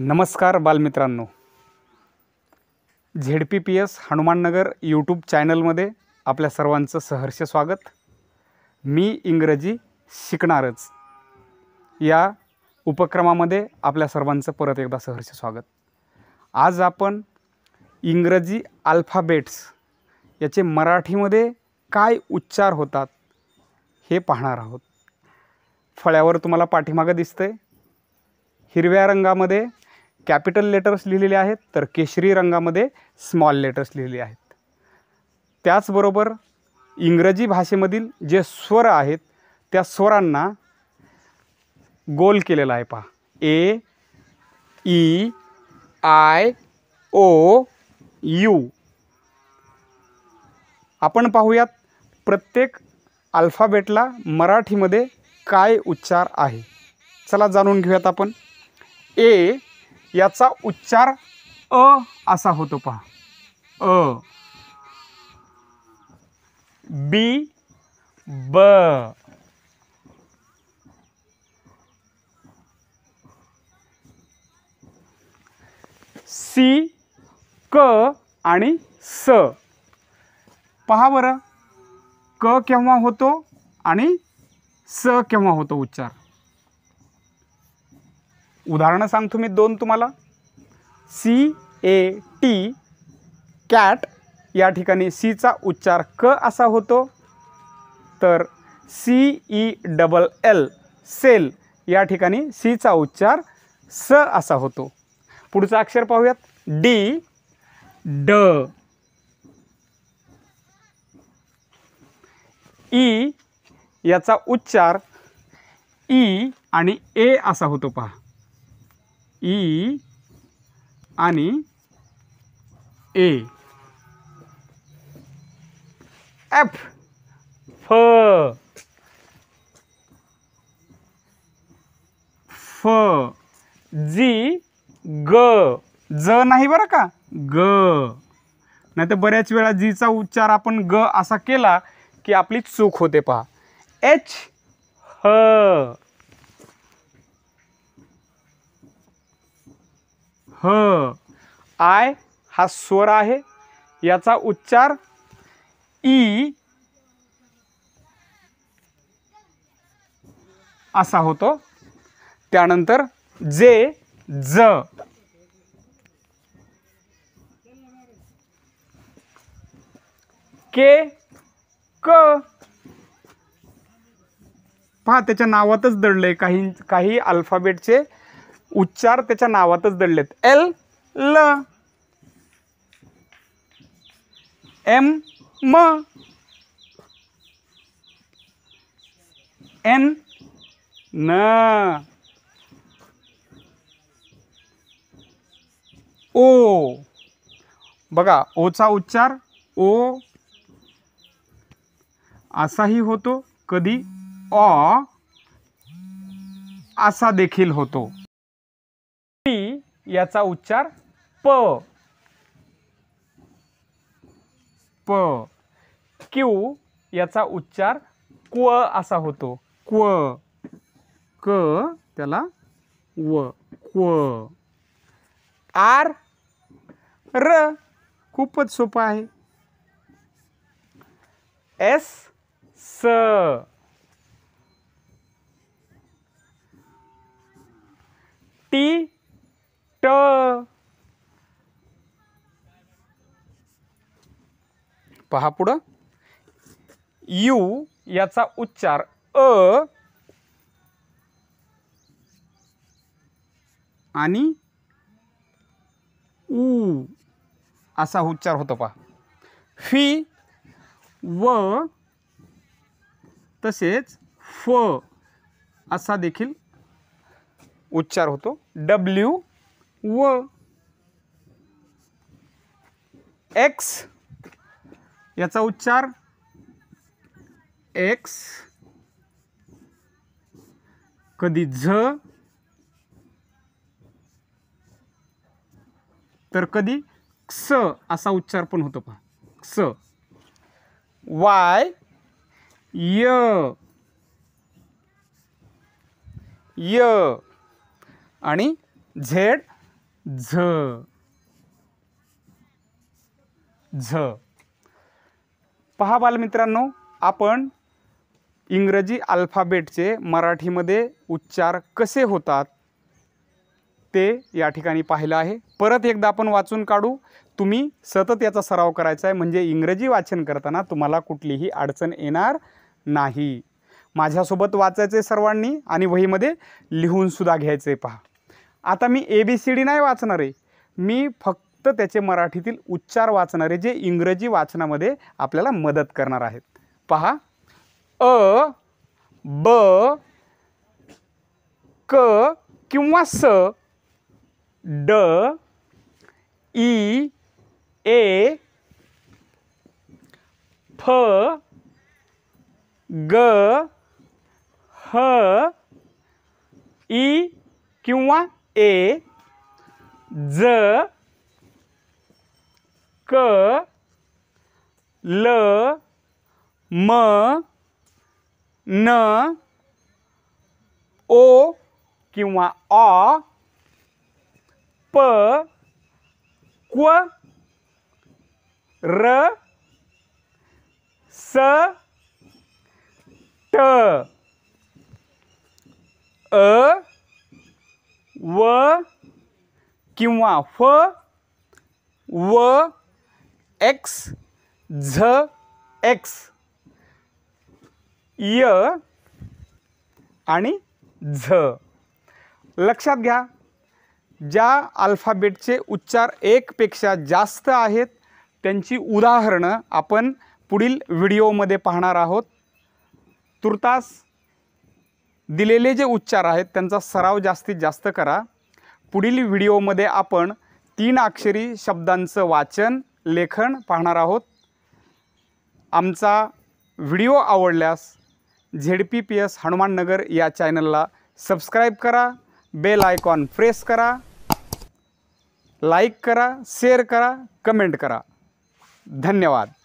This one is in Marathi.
नमस्कार बालमित्रांनो Z P P S Hanumannagar YouTube चॅनलमध्ये आपल्या सर्वांचं सहर्ष स्वागत मी इंग्रजी शिकणारच या उपक्रमामध्ये आपल्या सर्वांचं परत एकदा सहर्ष स्वागत आज आपण इंग्रजी अल्फाबेट्स याचे मराठीमध्ये काय उच्चार होतात हे पाहणार आहोत फळ्यावर तुम्हाला पाठीमागं दिसतं आहे हिरव्या रंगामध्ये कॅपिटल लेटर्स लिहिलेले आहेत तर केशरी रंगामध्ये स्मॉल लेटर्स लिहिलेले आहेत त्याचबरोबर इंग्रजी भाषेमधील जे स्वर आहेत त्या स्वरांना गोल केलेला आहे पहा A E I O U आपण पाहूयात प्रत्येक अल्फाबेटला मराठीमध्ये काय उच्चार आहे चला जाणून घेऊयात आपण ए याचा उच्चार अ असा होतो पहा अ बी ब सी क आणि स पहा बरं क केव्हा होतो आणि स केव्हा होतो उच्चार उदाहरणं सांगतो मी दोन तुम्हाला सी ए टी कॅट या ठिकाणी सीचा उच्चार क असा होतो तर C E double L cell या ठिकाणी सीचा उच्चार स असा होतो पुढचा अक्षर पाहूयात डी ड ई याचा उच्चार ई e आणि ए असा होतो पहा ई आणि ए एफ फ फ जी ग ज नाही बरं का ग नाही तर बऱ्याच वेळा जीचा उच्चार आपण ग असा केला की आपली चूक होते पहा एच ह ह आय हा स्वर आहे याचा उच्चार ई असा होतो त्यानंतर जे ज के क पहा त्याच्या नावातच दडलंय काही काही अल्फाबेटचे उच्चार त्याच्या नावातच दडलेत एल ल एम म एन न ओ बघा ओचा उच्चार ओ असाही होतो कधी ऑ असा देखील होतो याचा उच्चार प प क्यू याचा उच्चार क्व असा होतो क्व क त्याला व क्व आर र खूपच सोपं आहे एस स टी Ciao. पहा पुढं यू याचा उच्चार अ आणि ऊ असा उच्चार होतो पहा फी व तसेच फ असा देखील उच्चार होतो डब्ल्यू व एक्स याचा उच्चार एक्स कधी झ तर कधी क्स असा उच्चार पण होतो पहा क्स वाय य य आणि झेड झ झ पहा बालमित्रांनो आपण इंग्रजी अल्फाबेटचे मराठीमध्ये उच्चार कसे होतात ते या ठिकाणी पाहिलं आहे परत एकदा आपण वाचून काढू तुम्ही सतत याचा सराव करायचा आहे म्हणजे इंग्रजी वाचन करताना तुम्हाला कुठलीही अडचण येणार नाही माझ्यासोबत वाचायचे सर्वांनी आणि वहीमध्ये लिहूनसुद्धा घ्यायचे पहा आता मी ए बी सी डी नाही वाचणार आहे मी फक्त त्याचे मराठीतील उच्चार वाचणारे जे इंग्रजी वाचनामध्ये आपल्याला मदत करणार आहेत पहा अ ब क किंवा स ड ई ए फ ग ह ई किंवा ए ज क ल म न ओ किंवा अ प क्व र स ट अ व किंवा फ व एक्स झ एक्स य आणि झ लक्षात घ्या ज्या अल्फाबेटचे उच्चार एकपेक्षा जास्त आहेत त्यांची उदाहरणं आपण पुढील व्हिडिओमध्ये पाहणार आहोत तुर्तास दिलेले जे उच्चार आहेत त्यांचा सराव जास्तीत जास्त करा पुढील व्हिडिओमध्ये आपण तीन अक्षरी शब्दांचं वाचन लेखन पाहणार आहोत आमचा व्हिडिओ आवडल्यास Z P P S Hanumannagar या चॅनलला सबस्क्राईब करा बेल आयकॉन प्रेस करा लाईक करा शेअर करा कमेंट करा धन्यवाद